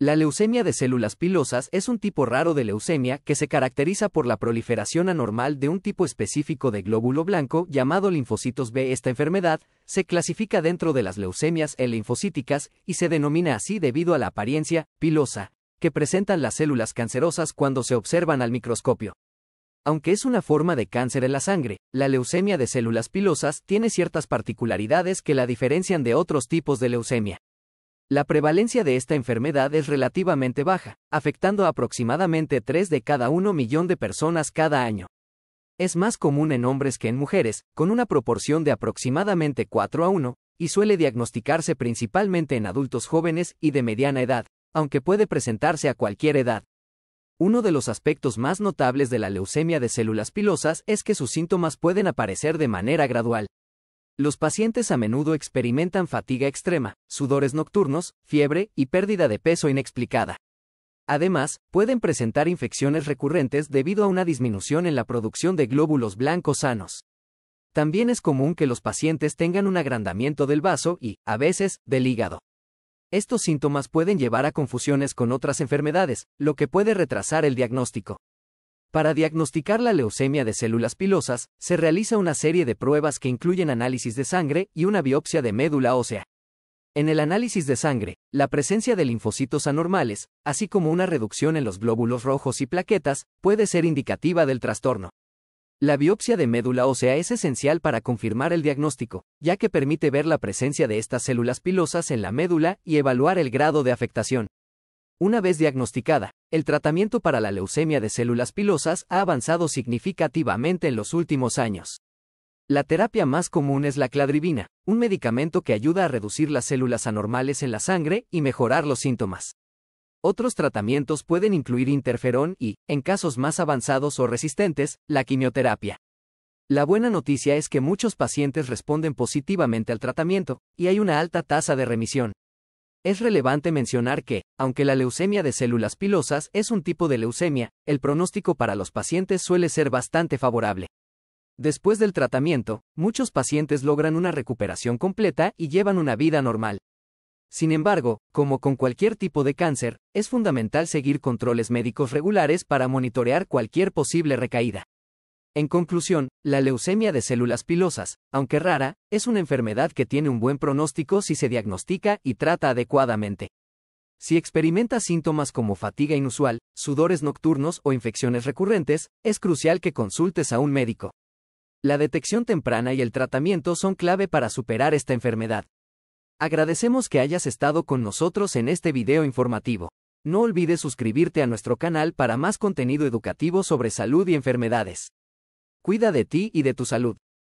La leucemia de células pilosas es un tipo raro de leucemia que se caracteriza por la proliferación anormal de un tipo específico de glóbulo blanco llamado linfocitos B. Esta enfermedad se clasifica dentro de las leucemias E linfocíticas y se denomina así debido a la apariencia pilosa que presentan las células cancerosas cuando se observan al microscopio. Aunque es una forma de cáncer en la sangre, la leucemia de células pilosas tiene ciertas particularidades que la diferencian de otros tipos de leucemia. La prevalencia de esta enfermedad es relativamente baja, afectando a aproximadamente 3 de cada 1 millón de personas cada año. Es más común en hombres que en mujeres, con una proporción de aproximadamente 4 a 1, y suele diagnosticarse principalmente en adultos jóvenes y de mediana edad, aunque puede presentarse a cualquier edad. Uno de los aspectos más notables de la leucemia de células pilosas es que sus síntomas pueden aparecer de manera gradual, los pacientes a menudo experimentan fatiga extrema, sudores nocturnos, fiebre y pérdida de peso inexplicada. Además, pueden presentar infecciones recurrentes debido a una disminución en la producción de glóbulos blancos sanos. También es común que los pacientes tengan un agrandamiento del vaso y, a veces, del hígado. Estos síntomas pueden llevar a confusiones con otras enfermedades, lo que puede retrasar el diagnóstico. Para diagnosticar la leucemia de células pilosas, se realiza una serie de pruebas que incluyen análisis de sangre y una biopsia de médula ósea. En el análisis de sangre, la presencia de linfocitos anormales, así como una reducción en los glóbulos rojos y plaquetas, puede ser indicativa del trastorno. La biopsia de médula ósea es esencial para confirmar el diagnóstico, ya que permite ver la presencia de estas células pilosas en la médula y evaluar el grado de afectación. Una vez diagnosticada, el tratamiento para la leucemia de células pilosas ha avanzado significativamente en los últimos años. La terapia más común es la cladribina, un medicamento que ayuda a reducir las células anormales en la sangre y mejorar los síntomas. Otros tratamientos pueden incluir interferón y, en casos más avanzados o resistentes, la quimioterapia. La buena noticia es que muchos pacientes responden positivamente al tratamiento, y hay una alta tasa de remisión. Es relevante mencionar que, aunque la leucemia de células pilosas es un tipo de leucemia, el pronóstico para los pacientes suele ser bastante favorable. Después del tratamiento, muchos pacientes logran una recuperación completa y llevan una vida normal. Sin embargo, como con cualquier tipo de cáncer, es fundamental seguir controles médicos regulares para monitorear cualquier posible recaída. En conclusión, la leucemia de células pilosas, aunque rara, es una enfermedad que tiene un buen pronóstico si se diagnostica y trata adecuadamente. Si experimenta síntomas como fatiga inusual, sudores nocturnos o infecciones recurrentes, es crucial que consultes a un médico. La detección temprana y el tratamiento son clave para superar esta enfermedad. Agradecemos que hayas estado con nosotros en este video informativo. No olvides suscribirte a nuestro canal para más contenido educativo sobre salud y enfermedades. Cuida de ti y de tu salud.